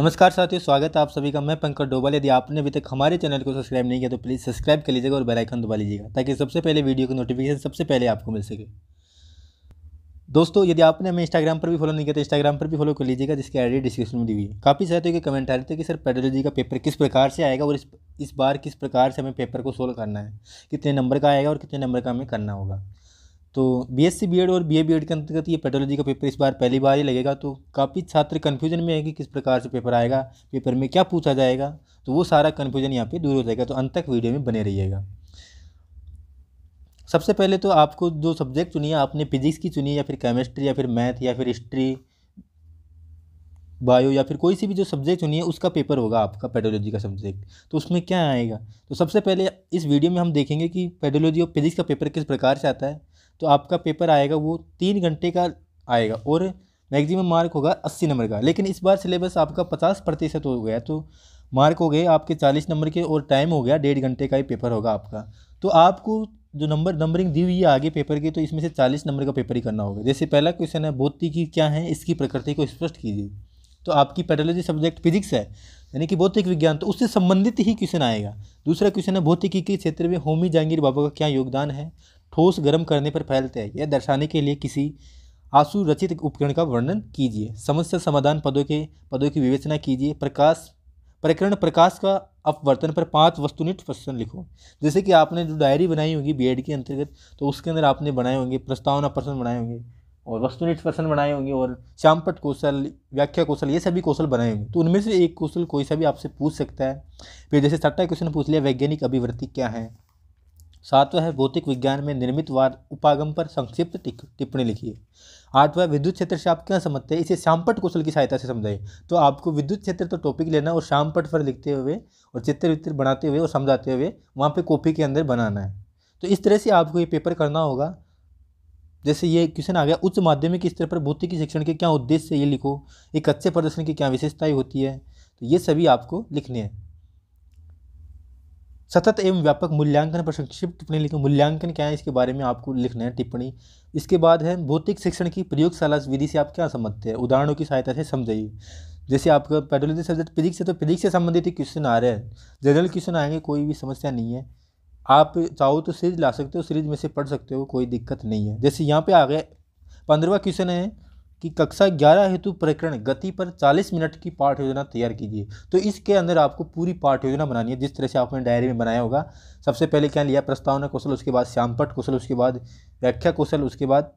नमस्कार साथियों स्वागत है आप सभी का मैं पंकज डोबाल यदि आपने अभी तक हमारे चैनल को सब्सक्राइब नहीं किया तो प्लीज़ सब्सक्राइब कर लीजिएगा और बेल आइकन दबा लीजिएगा ताकि सबसे पहले वीडियो की नोटिफिकेशन सबसे पहले आपको मिल सके दोस्तों यदि आपने हमें इंस्टाग्राम पर भी फॉलो नहीं किया तो इंस्टाग्राम पर भी फॉलो कर लीजिएगा जिसकी आईडी डिस्क्रिप्शन में दी हुई है काफ़ी साथियों के कमेंट आ रहे थे कि सर पेडोलॉजी का पेपर किस प्रकार से आएगा और इस इस बार किस प्रकार से हमें पेपर को सोल्व करना है कितने नंबर का आएगा और कितने नंबर का हमें करना होगा तो B S C B Ed और बी ए बी एड के अंतर्गत ये पैथोलॉजी का पेपर इस बार पहली बार ही लगेगा तो काफ़ी छात्र कन्फ्यूजन में है कि किस प्रकार से पेपर आएगा पेपर में क्या पूछा जाएगा तो वो सारा कन्फ्यूजन यहाँ पे दूर हो जाएगा तो अंत तक वीडियो में बने रहिएगा सबसे पहले तो आपको जो सब्जेक्ट चुनिए आपने फिजिक्स की चुनी या फिर केमिस्ट्री या फिर मैथ या फिर हिस्ट्री बायो या फिर कोई सी भी जो सब्जेक्ट चुनिए उसका पेपर होगा आपका पेडोलॉजी का सब्जेक्ट तो उसमें क्या आएगा तो सबसे पहले इस वीडियो में हम देखेंगे कि पेडोलॉजी और फिजिक्स का पेपर किस प्रकार से आता है तो आपका पेपर आएगा वो तीन घंटे का आएगा और मैक्सिमम मार्क होगा अस्सी नंबर का लेकिन इस बार सिलेबस आपका पचास प्रतिशत हो गया तो मार्क हो गए आपके चालीस नंबर के और टाइम हो गया डेढ़ घंटे का ही पेपर होगा आपका तो आपको जो नंबर नंबरिंग दी हुई है आगे पेपर की तो इसमें से चालीस नंबर का पेपर ही करना होगा जैसे पहला क्वेश्चन है भौतिकी की क्या है इसकी प्रकृति को स्पष्ट कीजिए तो आपकी पैथोलॉजी सब्जेक्ट फिजिक्स है यानी कि भौतिक विज्ञान तो उससे संबंधित ही क्वेश्चन आएगा दूसरा क्वेश्चन है भौतिकी के क्षेत्र में होमी जहांगीर बाबा का क्या योगदान है ठोस गर्म करने पर फैलते हैं यह दर्शाने के लिए किसी आंसू रचित उपकरण का वर्णन कीजिए समस्या समाधान पदों के पदों की विवेचना कीजिए प्रकाश प्रकरण प्रकाश का अपवर्तन पर पांच वस्तुनिष्ठ प्रश्न लिखो जैसे कि आपने जो डायरी बनाई होगी बीएड के अंतर्गत तो उसके अंदर आपने बनाए होंगे प्रस्तावना प्रश्न बनाए होंगे और वस्तुनिष्ठ प्रश्न बनाए होंगे और श्यामपट कौशल व्याख्या कौशल ये सभी कौशल बनाए होंगे तो उनमें से एक कौशल कोई सा भी आपसे पूछ सकता है फिर जैसे सट्टा क्वेश्चन पूछ लिया वैज्ञानिक अभिवृत्ति क्या है सातवां है भौतिक विज्ञान में निर्मित वाद उपागम पर संक्षिप्त टिप्पणी लिखिए आठवां विद्युत क्षेत्र से आप क्या समझते हैं इसे श्यामपट कौशल की सहायता से समझाइए तो आपको विद्युत क्षेत्र तो टॉपिक लेना और श्यामपट पर लिखते हुए और चित्र वित्र बनाते हुए और समझाते हुए वहाँ पर कॉपी के अंदर बनाना है तो इस तरह से आपको ये पेपर करना होगा जैसे ये क्वेश्चन आ गया उच्च माध्यमिक स्तर पर भौतिकी शिक्षण के क्या उद्देश्य ये लिखो एक अच्छे प्रदर्शन की क्या विशेषताएँ होती है तो ये सभी आपको लिखने हैं सतत एवं व्यापक मूल्यांकन पर संक्षिप्त टिप्पणी लिखें मूल्यांकन क्या है इसके बारे में आपको लिखना है टिप्पणी इसके बाद है भौतिक शिक्षण की प्रयोगशाला विधि से आप क्या समझते हैं उदाहरणों की सहायता से समझाइए जैसे आपका पेट्रोलिंग सब्जेक्ट फिजिक्स है तो फिजिक्स से संबंधित ही क्वेश्चन आ रहे हैं जनरल क्वेश्चन आएंगे कोई भी समस्या नहीं है आप चाहो तो सीरीज ला सकते हो सीरीज में से पढ़ सकते हो कोई दिक्कत नहीं है जैसे यहाँ पे आ गए पंद्रवा क्वेश्चन है कि कक्षा ग्यारह हेतु प्रकरण गति पर चालीस मिनट की पाठ योजना तैयार कीजिए तो इसके अंदर आपको पूरी पाठ योजना बनानी है जिस तरह से आपने डायरी में बनाया होगा सबसे पहले क्या लिया प्रस्तावना कौशल उसके बाद श्यामपट कौशल उसके बाद व्याख्या कौशल उसके बाद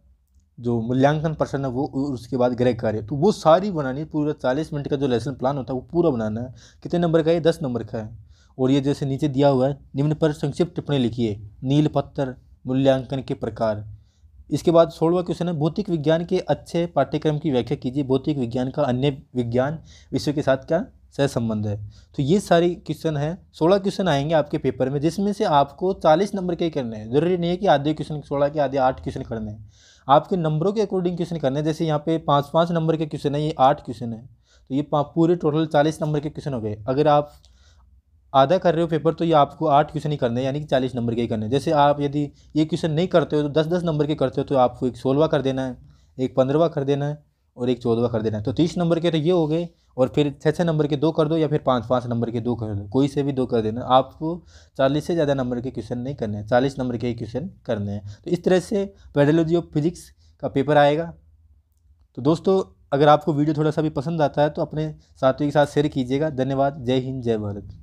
जो मूल्यांकन प्रश्न है वो उसके बाद गृह कार्य तो वो सारी बनानी है पूरा चालीस मिनट का जो लेसन प्लान होता है वो पूरा बनाना है कितने नंबर का है दस नंबर का है और ये जैसे नीचे दिया हुआ है निम्न पर संक्षिप्त टिप्पणी लिखिए नील पत्थर मूल्यांकन के प्रकार इसके बाद सोलवा क्वेश्चन है भौतिक विज्ञान के अच्छे पाठ्यक्रम की व्याख्या कीजिए भौतिक विज्ञान का अन्य विज्ञान विषय के साथ क्या सह संबंध है तो ये सारी क्वेश्चन है सोलह क्वेश्चन आएंगे आपके पेपर में जिसमें से आपको चालीस नंबर के करने हैं जरूरी नहीं है कि आधे क्वेश्चन सोलह के आधे आठ क्वेश्चन करने हैं आपके नंबरों के अकॉर्डिंग क्वेश्चन करने हैं जैसे यहाँ पे पाँच पाँच नंबर के क्वेश्चन है ये आठ क्वेश्चन है तो ये पूरे टोटल चालीस नंबर के क्वेश्चन हो गए अगर आप आधा कर रहे हो पेपर तो ये आपको आठ क्वेश्चन ही करने हैं यानी कि चालीस नंबर के ही करने हैं जैसे आप यदि ये क्वेश्चन नहीं करते हो तो दस दस नंबर के करते हो तो आपको एक सोलवा कर देना है एक पंद्रहवा कर देना है और एक चौदवा कर देना है तो तीस नंबर के तो ये हो गए और फिर छः छः नंबर के दो कर दो या फिर पाँच पाँच नंबर के दो कर दो कोई से भी दो कर देना आपको चालीस से ज़्यादा नंबर के क्वेश्चन नहीं करने हैं चालीस नंबर के ही क्वेश्चन करने हैं तो इस तरह से पेडोलॉजी ऑफ फिजिक्स का पेपर आएगा तो दोस्तों अगर आपको वीडियो थोड़ा सा भी पसंद आता है तो अपने साथियों के साथ शेयर कीजिएगा धन्यवाद जय हिंद जय भारत